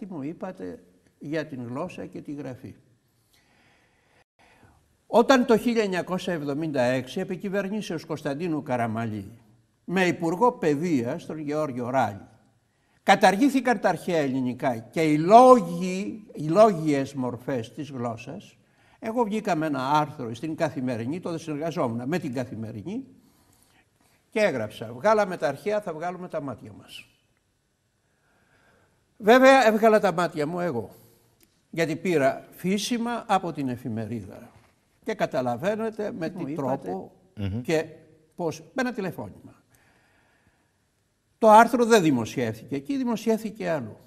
κάτι μου είπατε για την γλώσσα και τη γραφή. Όταν το 1976 επί κυβερνήσεως Κωνσταντίνου Καραμαλή με υπουργό παιδείας τον Γεώργιο Ράλη καταργήθηκαν τα αρχαία ελληνικά και οι, λόγοι, οι λόγιες μορφές της γλώσσας εγώ βγήκα με ένα άρθρο στην Καθημερινή, το συνεργαζόμουν με την Καθημερινή και έγραψα «Βγάλαμε τα αρχαία, θα βγάλουμε τα μάτια μας». Βέβαια έβγαλα τα μάτια μου εγώ, γιατί πήρα φύσιμα από την εφημερίδα και καταλαβαίνετε με τι τρόπο και πώς, με ένα τηλεφώνημα. Το άρθρο δεν δημοσιεύθηκε εκεί, δημοσιεύθηκε άλλο.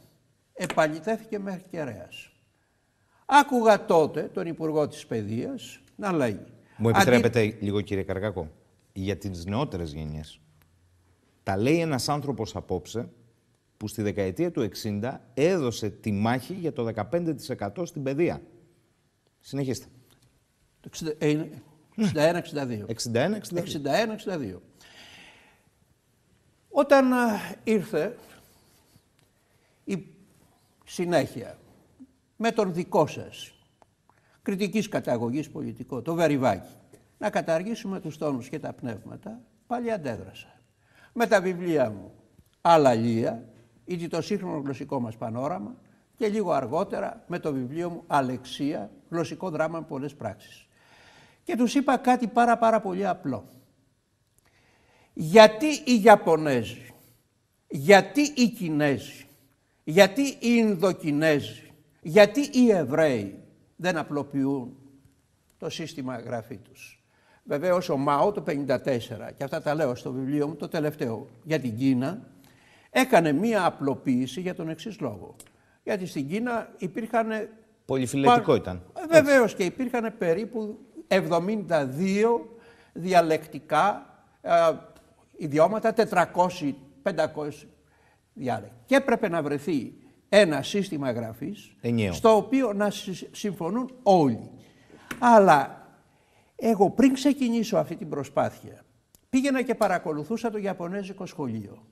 Επαλυτέθηκε μέχρι κεραίας. Άκουγα τότε τον Υπουργό της Παιδείας να λέει... Μου επιτρέπετε λίγο κύριε Καρκακό, για τις νεότερες γενιές. Τα λέει ένας άνθρωπος απόψε που στη δεκαετία του 60 έδωσε τη μάχη για το 15% στην παιδεία. Συνεχίστε. Το 61-62. 61-62. Ε, Όταν ε, ήρθε η συνέχεια με τον δικό σας κριτικής καταγωγής πολιτικό, το Βεριβάκι, να καταργήσουμε τους τόνους και τα πνεύματα, πάλι αντέδρασα. Με τα βιβλία μου, άλλα ήδη το σύγχρονο γλωσσικό μας πανόραμα και λίγο αργότερα με το βιβλίο μου «Αλεξία, γλωσσικό δράμα με πολλές πράξεις». Και τους είπα κάτι πάρα πάρα πολύ απλό. Γιατί οι Ιαπωνέζοι, γιατί οι Κινέζοι, γιατί οι Ινδοκινέζοι, γιατί οι Εβραίοι δεν απλοποιούν το σύστημα γραφή τους. Βεβαίως ο Μάο το 54 και αυτά τα λέω στο βιβλίο μου το τελευταίο για την Κίνα έκανε μία απλοποίηση για τον εξής λόγο. Γιατί στην Κίνα υπήρχαν. Πολυφιλετικό ήταν. Ε, Βεβαίως και υπήρχαν περίπου 72 διαλεκτικά ε, ιδιώματα, 400-500 διάλεκτα. Και έπρεπε να βρεθεί ένα σύστημα γραφής στο οποίο να συμφωνούν όλοι. Αλλά εγώ πριν ξεκινήσω αυτή την προσπάθεια πήγαινα και παρακολουθούσα το Ιαπωνέζικο σχολείο.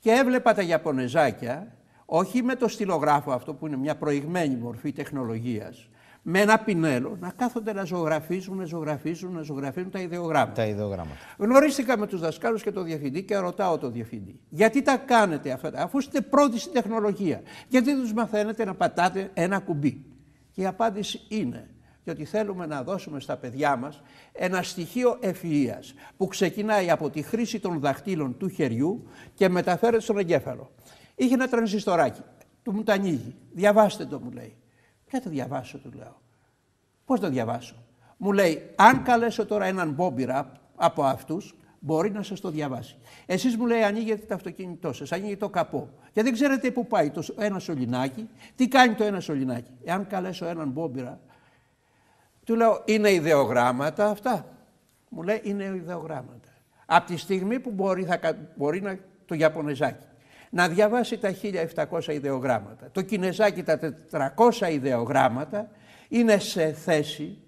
Και έβλεπα τα Ιαπωνεζάκια, όχι με το στυλογράφο αυτό που είναι μια προηγμένη μορφή τεχνολογίας, με ένα πινέλο να κάθονται να ζωγραφίζουν, να ζωγραφίζουν, να ζωγραφίζουν τα ιδεογράμματα. Τα ιδεογράμματα. Γνωρίστηκα με τους δασκάλους και τον διευθυντή και ρωτάω τον διευθυντή, γιατί τα κάνετε αυτά, αφού είστε πρώτοι στην τεχνολογία, γιατί τους μαθαίνετε να πατάτε ένα κουμπί. Και η απάντηση είναι διότι θέλουμε να δώσουμε στα παιδιά μας ένα στοιχείο ευφυΐας που ξεκινάει από τη χρήση των δαχτύλων του χεριού και μεταφέρεται στον εγκέφαλο. Είχε ένα τρανσιστοράκι, του μου το ανοίγει, διαβάστε το μου λέει. Ποια το διαβάσω του λέω, πώς το διαβάσω. Μου λέει, αν καλέσω τώρα έναν μπόμπιρα από αυτούς, μπορεί να σας το διαβάσει. Εσείς μου λέει ανοίγετε το αυτοκίνητό σας ανοίγετε το καπό και δεν ξέρετε πού πάει το ένα σωληνάκι, τι κάνει το ένα σωληνάκι. Εάν καλέσω έναν μπόμπιρα του λέω, είναι ιδεογράμματα αυτά. Μου λέει, είναι ιδεογράμματα. Από τη στιγμή που μπορεί, θα, μπορεί να, το Ιαπωνεζάκι να διαβάσει τα 1700 ιδεογράμματα, το Κινεζάκι τα 400 ιδεογράμματα, είναι σε θέση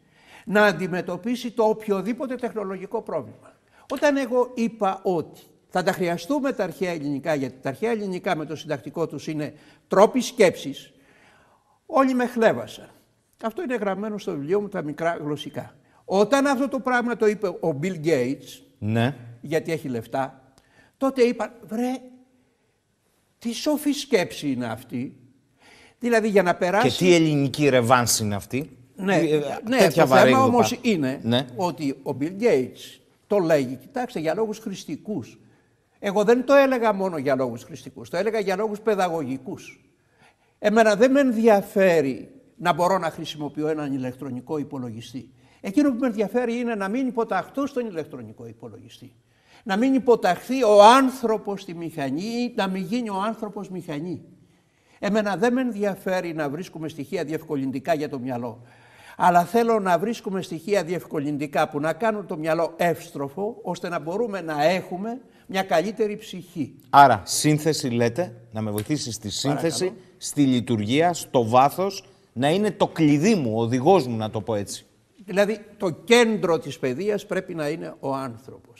να αντιμετωπίσει το οποιοδήποτε τεχνολογικό πρόβλημα. Όταν εγώ είπα ότι θα τα χρειαστούμε τα αρχαία ελληνικά, γιατί τα αρχαία ελληνικά με το συντακτικό τους είναι τρόποι σκέψης, όλοι με χλέβασαν. Αυτό είναι γραμμένο στο βιβλίο μου τα μικρά γλωσσικά. Όταν αυτό το πράγμα το είπε ο Bill Gates, ναι. γιατί έχει λεφτά, τότε είπα, βρε, τι σοφή σκέψη είναι αυτή. Δηλαδή για να περάσει... Και τι ελληνική ρεβάνση είναι αυτή. Ναι, ε, ναι το θέμα όμως είναι ναι. ότι ο Bill Gates το λέγει, κοιτάξτε, για λόγους χρηστικούς. Εγώ δεν το έλεγα μόνο για λόγους χρηστικούς, το έλεγα για λόγους παιδαγωγικούς. Εμένα δεν με ενδιαφέρει να μπορώ να χρησιμοποιώ έναν ηλεκτρονικό υπολογιστή. Εκείνο που με ενδιαφέρει είναι να μην υποταχθώ στον ηλεκτρονικό υπολογιστή. Να μην υποταχθεί ο άνθρωπος στη μηχανή, να μην γίνει ο άνθρωπος μηχανή. Εμένα δεν με ενδιαφέρει να βρίσκουμε στοιχεία διευκολυντικά για το μυαλό. Αλλά θέλω να βρίσκουμε στοιχεία διευκολυντικά που να κάνουν το μυαλό εύστροφο, ώστε να μπορούμε να έχουμε μια καλύτερη ψυχή. Άρα, σύνθεση λέτε, να με βοηθήσεις στη σύνθεση, στη λειτουργία, στο βάθος, να είναι το κλειδί μου, ο οδηγός μου, να το πω έτσι. Δηλαδή, το κέντρο της παιδείας πρέπει να είναι ο άνθρωπος.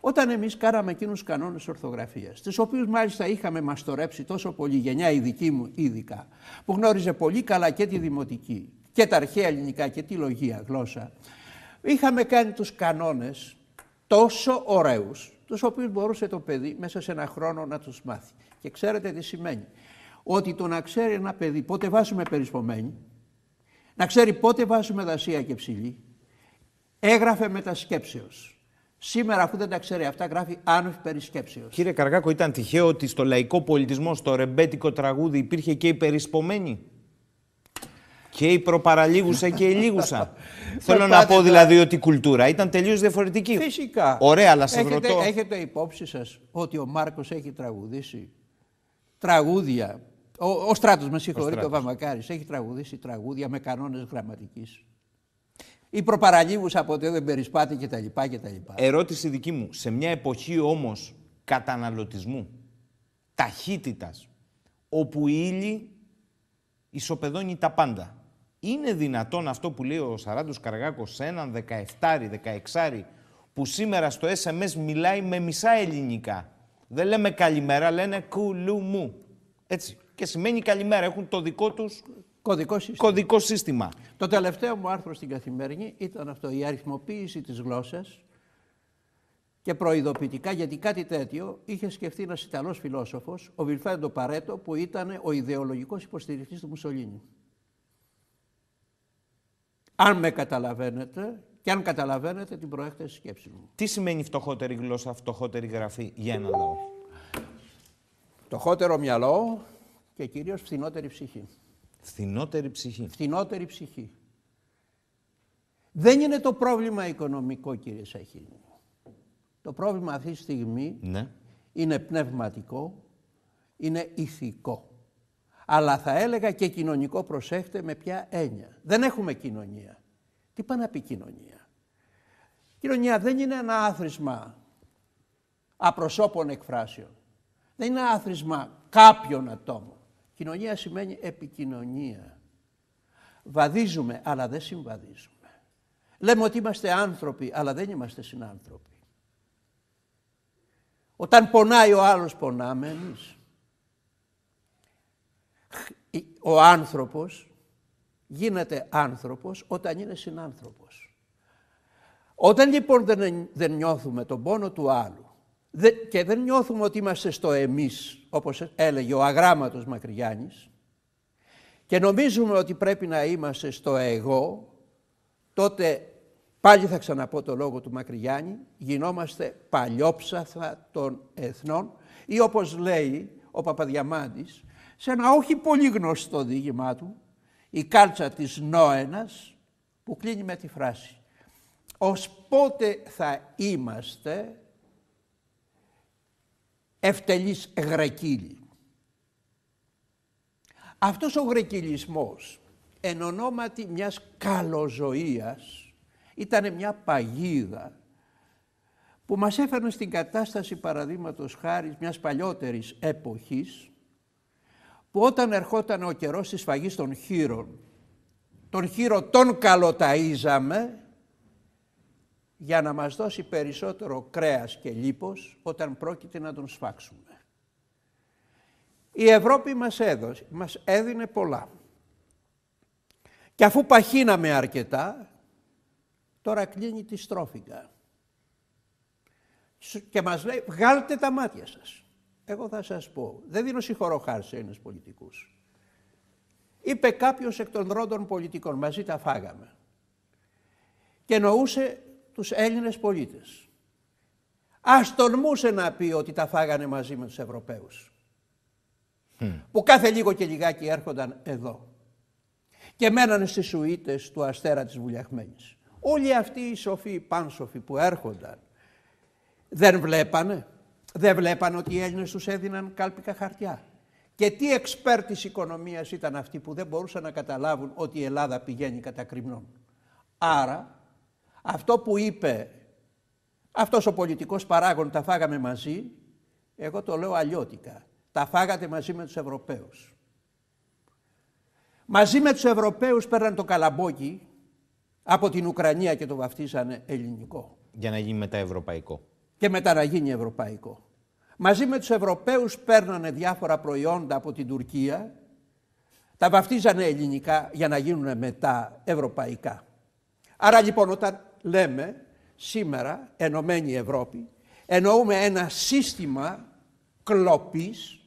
Όταν εμείς κάναμε εκείνου του κανόνες ορθογραφίας, του οποίου μάλιστα είχαμε μαστορέψει τόσο πολύ, γενιά η δική μου ειδικά, που γνώριζε πολύ καλά και τη δημοτική και τα αρχαία ελληνικά και τη λογία γλώσσα, είχαμε κάνει τους κανόνες τόσο ωραίους, τους οποίους μπορούσε το παιδί μέσα σε ένα χρόνο να τους μάθει. Και ξέρετε τι σημαίνει ότι το να ξέρει ένα παιδί πότε βάζουμε περισπομένη, να ξέρει πότε βάζουμε δασία και ψηλή, έγραφε σκέψεως. Σήμερα, αφού δεν τα ξέρει αυτά, γράφει άνευ περισκέψεω. Κύριε Καργάκο, ήταν τυχαίο ότι στο λαϊκό πολιτισμό, στο ρεμπέτικο τραγούδι, υπήρχε και η περισπομένη. Και η προπαραλίγουσα και η λίγουσα. Θέλω να πω δηλαδή ότι η κουλτούρα ήταν τελείως διαφορετική. Φυσικά. Ωραία, αλλά σε έχετε, ρωτώ. Έχετε υπόψη σας ότι ο Μάρκος έχει τραγουδήσει τραγούδια ο, ο Στράτος, με συγχωρείτε, ο, ο έχει τραγουδήσει τραγούδια με κανόνες γραμματικής. Η από ότι δεν περισπάται κτλ. Ερώτηση δική μου. Σε μια εποχή όμως καταναλωτισμού, ταχύτητας, όπου η ύλη ισοπεδώνει τα πάντα. Είναι δυνατόν αυτό που λέει ο Σαράντος Καργάκο σε έναν 17-16 που σήμερα στο SMS μιλάει με μισά ελληνικά. Δεν λέμε καλημέρα, λένε κουλού μου. Έτσι και σημαίνει καλημέρα. Έχουν το δικό τους κωδικό, κωδικό σύστημα. Το τελευταίο μου άρθρο στην Καθημερινή ήταν αυτό. Η αριθμοποίηση της γλώσσας και προειδοποιητικά γιατί κάτι τέτοιο είχε σκεφτεί ένας Ιταλός φιλόσοφος, ο Βιλφέντο Παρέτο, που ήταν ο ιδεολογικός υποστηριχτής του Μουσολίνη. Αν με καταλαβαίνετε και αν καταλαβαίνετε την προέκταση σκέψη μου. Τι σημαίνει φτωχότερη γλώσσα, φτωχότερη γραφή για ένα λαό. Φτωχότερο μυαλό, και κυρίως φθηνότερη ψυχή. Φθηνότερη ψυχή. Φθηνότερη ψυχή. Δεν είναι το πρόβλημα οικονομικό κύριε Σαχίνη. Το πρόβλημα αυτή τη στιγμή ναι. είναι πνευματικό, είναι ηθικό. Αλλά θα έλεγα και κοινωνικό, προσέχτε με ποια έννοια. Δεν έχουμε κοινωνία. Τι πάνε να πει κοινωνία. Κοινωνία δεν είναι ένα άθροισμα απροσώπων εκφράσεων. Δεν είναι άθροισμα κάποιων ατόμων. Κοινωνία σημαίνει επικοινωνία. Βαδίζουμε, αλλά δεν συμβαδίζουμε. Λέμε ότι είμαστε άνθρωποι, αλλά δεν είμαστε συνάνθρωποι. Όταν πονάει ο άλλος, πονάμε εμείς. Ο άνθρωπος γίνεται άνθρωπος όταν είναι συνάνθρωπος. Όταν λοιπόν δεν, νιώθουμε τον πόνο του άλλου και δεν νιώθουμε ότι είμαστε στο εμείς, όπως έλεγε ο αγράμματος Μακρυγιάννης, και νομίζουμε ότι πρέπει να είμαστε στο εγώ, τότε πάλι θα ξαναπώ το λόγο του Μακρυγιάννη, γινόμαστε παλιόψαθα των εθνών ή όπως λέει ο Παπαδιαμάντης, σε ένα όχι πολύ γνωστό δίγημά του, η κάλτσα της νόενας που κλείνει με τη φράση «Ως πότε θα είμαστε ευτελής γρακίλη. Αυτός ο γρεκυλισμός εν ονόματι μιας καλοζωίας ήταν μια παγίδα που μας έφερνε στην κατάσταση παραδείγματος χάρης μιας παλιότερης εποχής που όταν ερχόταν ο καιρός της φαγής των χείρων τον χείρο τον καλοταΐζαμε για να μας δώσει περισσότερο κρέας και λίπος όταν πρόκειται να τον σφάξουμε. Η Ευρώπη μας, έδωσε, μας έδινε πολλά. Και αφού παχύναμε αρκετά, τώρα κλείνει τη στρόφιγγα. Και μας λέει, βγάλτε τα μάτια σας. Εγώ θα σας πω, δεν δίνω συγχωρό χάρη σε ένας πολιτικούς. Είπε κάποιος εκ των δρόντων πολιτικών, μαζί τα φάγαμε. Και εννοούσε τους Έλληνες πολίτες. Ας τολμούσε να πει ότι τα φάγανε μαζί με τους Ευρωπαίους. Hm. Που κάθε λίγο και λιγάκι έρχονταν εδώ. Και μένανε στις σουίτες του Αστέρα της Βουλιαχμένης. Όλοι αυτοί οι σοφοί, οι πάνσοφοι που έρχονταν δεν βλέπανε. Δεν βλέπανε ότι οι Έλληνες τους έδιναν κάλπικα χαρτιά. Και τι εξπέρ της οικονομίας ήταν αυτοί που δεν μπορούσαν να καταλάβουν ότι η Ελλάδα πηγαίνει κατά κρυμνών. Άρα αυτό που είπε αυτός ο πολιτικός παράγων τα φάγαμε μαζί, εγώ το λέω αλλιώτικα. Τα φάγατε μαζί με τους Ευρωπαίους. Μαζί με τους Ευρωπαίους πέρνανε το καλαμπόκι από την Ουκρανία και το βαφτίσανε ελληνικό. Για να γίνει μετά ευρωπαϊκό. Και μετά να γίνει ευρωπαϊκό. Μαζί με τους Ευρωπαίους παίρνανε διάφορα προϊόντα από την Τουρκία, τα βαφτίζανε ελληνικά για να γίνουν μετά ευρωπαϊκά. Άρα λοιπόν όταν λέμε σήμερα Ενωμένη Ευρώπη εννοούμε ένα σύστημα κλοπής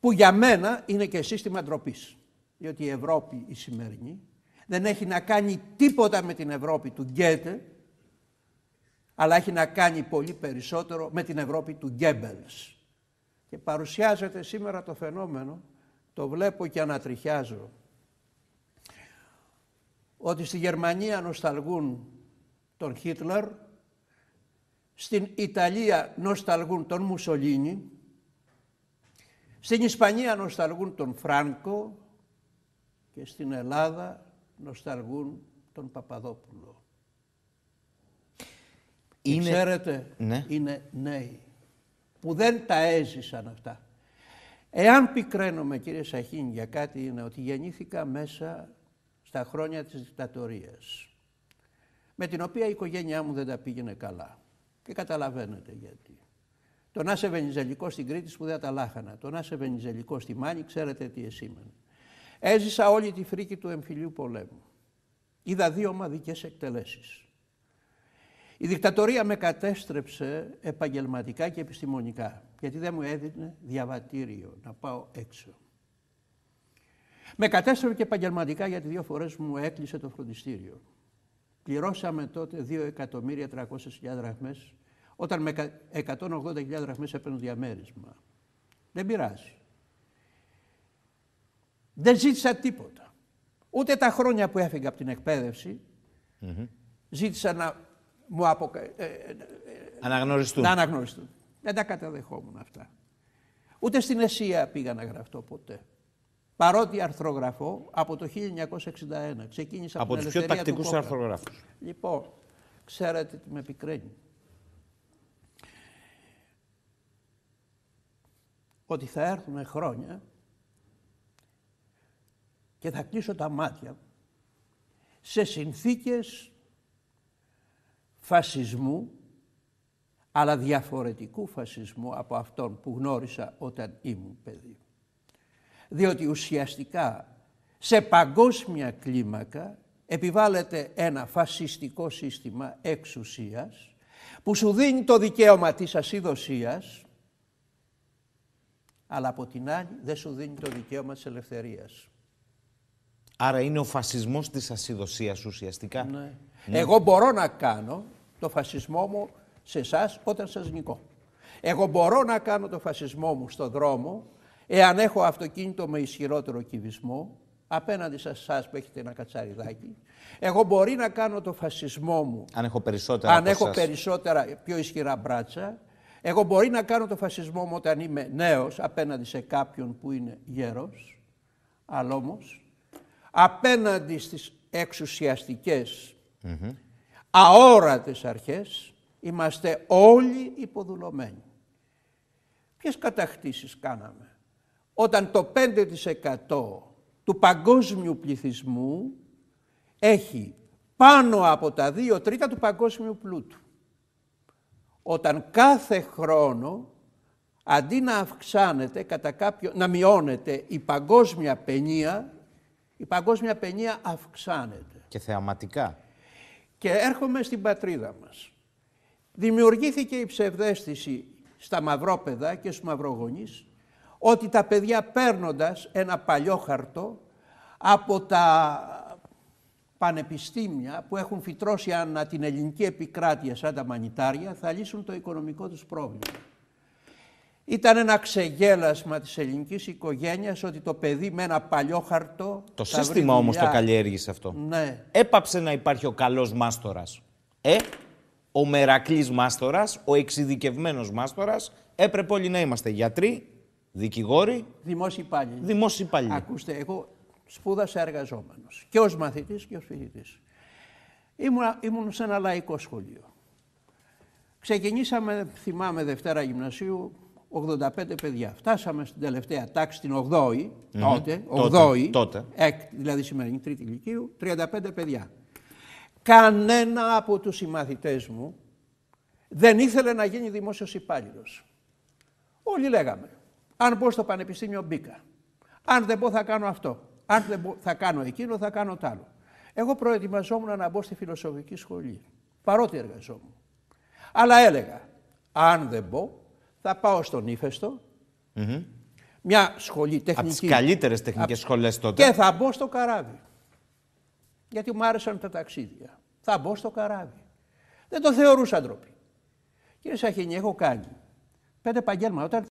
που για μένα είναι και σύστημα ντροπής. Διότι η Ευρώπη η σημερινή δεν έχει να κάνει τίποτα με την Ευρώπη του Γκέτε αλλά έχει να κάνει πολύ περισσότερο με την Ευρώπη του Γκέμπελς. Και παρουσιάζεται σήμερα το φαινόμενο, το βλέπω και ανατριχιάζω ότι στη Γερμανία νοσταλγούν τον Χίτλερ, στην Ιταλία νοσταλγούν τον Μουσολίνη, στην Ισπανία νοσταλγούν τον Φράνκο και στην Ελλάδα νοσταλγούν τον Παπαδόπουλο. Είναι... ξέρετε, ναι. είναι νέοι που δεν τα έζησαν αυτά. Εάν πικραίνομαι κύριε Σαχίν για κάτι είναι ότι γεννήθηκα μέσα τα χρόνια της δικτατορίας, με την οποία η οικογένειά μου δεν τα πήγαινε καλά. Και καταλαβαίνετε γιατί. Το να είσαι βενιζελικός στην Κρήτη σπουδαία τα λάχανα. Το να είσαι βενιζελικός στη Μάνη, ξέρετε τι σήμαινε. Έζησα όλη τη φρίκη του εμφυλίου πολέμου. Είδα δύο ομαδικές εκτελέσεις. Η δικτατορία με κατέστρεψε επαγγελματικά και επιστημονικά, γιατί δεν μου έδινε διαβατήριο να πάω έξω. Με κατέστρεψε και επαγγελματικά γιατί δύο φορές μου έκλεισε το φροντιστήριο. Πληρώσαμε τότε 2.300.000 δραχμές όταν με 180.000 δραχμές έπαιρνε διαμέρισμα. Δεν πειράζει. Δεν ζήτησα τίποτα. Ούτε τα χρόνια που έφυγα από την εκπαίδευση mm-hmm. ζήτησα να μου αποκα... Ε, ε, ε, αναγνωριστούν. Να αναγνωριστούν. Δεν τα καταδεχόμουν αυτά. Ούτε στην Εσία πήγα να γραφτώ ποτέ. Παρότι αρθρογραφώ από το 1961. Ξεκίνησα από, την τους πιο τακτικούς του αρθρογράφους. Λοιπόν, ξέρετε τι με πικραίνει. Ότι θα έρθουν χρόνια και θα κλείσω τα μάτια σε συνθήκες φασισμού, αλλά διαφορετικού φασισμού από αυτόν που γνώρισα όταν ήμουν παιδί. Διότι ουσιαστικά σε παγκόσμια κλίμακα επιβάλλεται ένα φασιστικό σύστημα εξουσίας που σου δίνει το δικαίωμα της ασυδοσίας αλλά από την άλλη δεν σου δίνει το δικαίωμα της ελευθερίας. Άρα είναι ο φασισμός της ασυδοσίας ουσιαστικά. Ναι. ναι. Εγώ μπορώ να κάνω το φασισμό μου σε εσάς όταν σας νικώ. Εγώ μπορώ να κάνω το φασισμό μου στον δρόμο Εάν έχω αυτοκίνητο με ισχυρότερο κυβισμό, απέναντι σε εσάς που έχετε ένα κατσαριδάκι, εγώ μπορεί να κάνω το φασισμό μου. Αν έχω περισσότερα, αν έχω περισσότερα πιο ισχυρά μπράτσα, εγώ μπορεί να κάνω το φασισμό μου όταν είμαι νέος απέναντι σε κάποιον που είναι γέρος, αλλά όμως, απέναντι στις εξουσιαστικές, mm mm-hmm. αρχές είμαστε όλοι υποδουλωμένοι. Ποιες κατακτήσεις κάναμε όταν το 5% του παγκόσμιου πληθυσμού έχει πάνω από τα 2 τρίτα του παγκόσμιου πλούτου. Όταν κάθε χρόνο, αντί να αυξάνεται κατά κάποιο, να μειώνεται η παγκόσμια παινία, η παγκόσμια παινία αυξάνεται. Και θεαματικά. Και έρχομαι στην πατρίδα μας. Δημιουργήθηκε η ψευδέστηση στα μαυρόπεδα και στους μαυρογονείς ότι τα παιδιά παίρνοντας ένα παλιό χαρτό από τα πανεπιστήμια που έχουν φυτρώσει ανά την ελληνική επικράτεια σαν τα μανιτάρια θα λύσουν το οικονομικό τους πρόβλημα. Ήταν ένα ξεγέλασμα της ελληνικής οικογένειας ότι το παιδί με ένα παλιό χαρτό... Το σύστημα όμως το καλλιέργησε αυτό. Ναι. Έπαψε να υπάρχει ο καλός μάστορας. Ε, ο μερακλής μάστορας, ο εξειδικευμένος μάστορας. Έπρεπε όλοι να είμαστε γιατροί, Δικηγόροι. Δημόσιοι υπάλληλοι. Δημόσιοι υπάλληλοι. Ακούστε, εγώ σπούδασα εργαζόμενος και ως μαθητής και ως φοιτητής. Ήμουν, ήμουν σε ένα λαϊκό σχολείο. Ξεκινήσαμε, θυμάμαι, Δευτέρα Γυμνασίου, 85 παιδιά. Φτάσαμε στην τελευταία τάξη, την 8η, mm-hmm. τότε, 8η, τότε. Εκ, δηλαδή σημερινή τρίτη ηλικίου, 35 παιδιά. Κανένα από τους συμμαθητές μου δεν ήθελε να γίνει δημόσιος υπάλληλος. Όλοι λέγαμε, αν μπω στο πανεπιστήμιο, μπήκα. Αν δεν μπω, θα κάνω αυτό. Αν δεν μπω, θα κάνω εκείνο, θα κάνω τ' άλλο. Εγώ προετοιμαζόμουν να μπω στη φιλοσοφική σχολή, παρότι εργαζόμουν. Αλλά έλεγα, αν δεν μπω, θα πάω στον υφεστο μια σχολή τεχνική. Από τις καλύτερες τεχνικές α... σχολές τότε. Και θα μπω στο καράβι. Γιατί μου άρεσαν τα ταξίδια. Θα μπω στο καράβι. Δεν το θεωρούσα ντροπή. Κύριε Σαχίνη, έχω κάνει πέντε επαγγέλματα.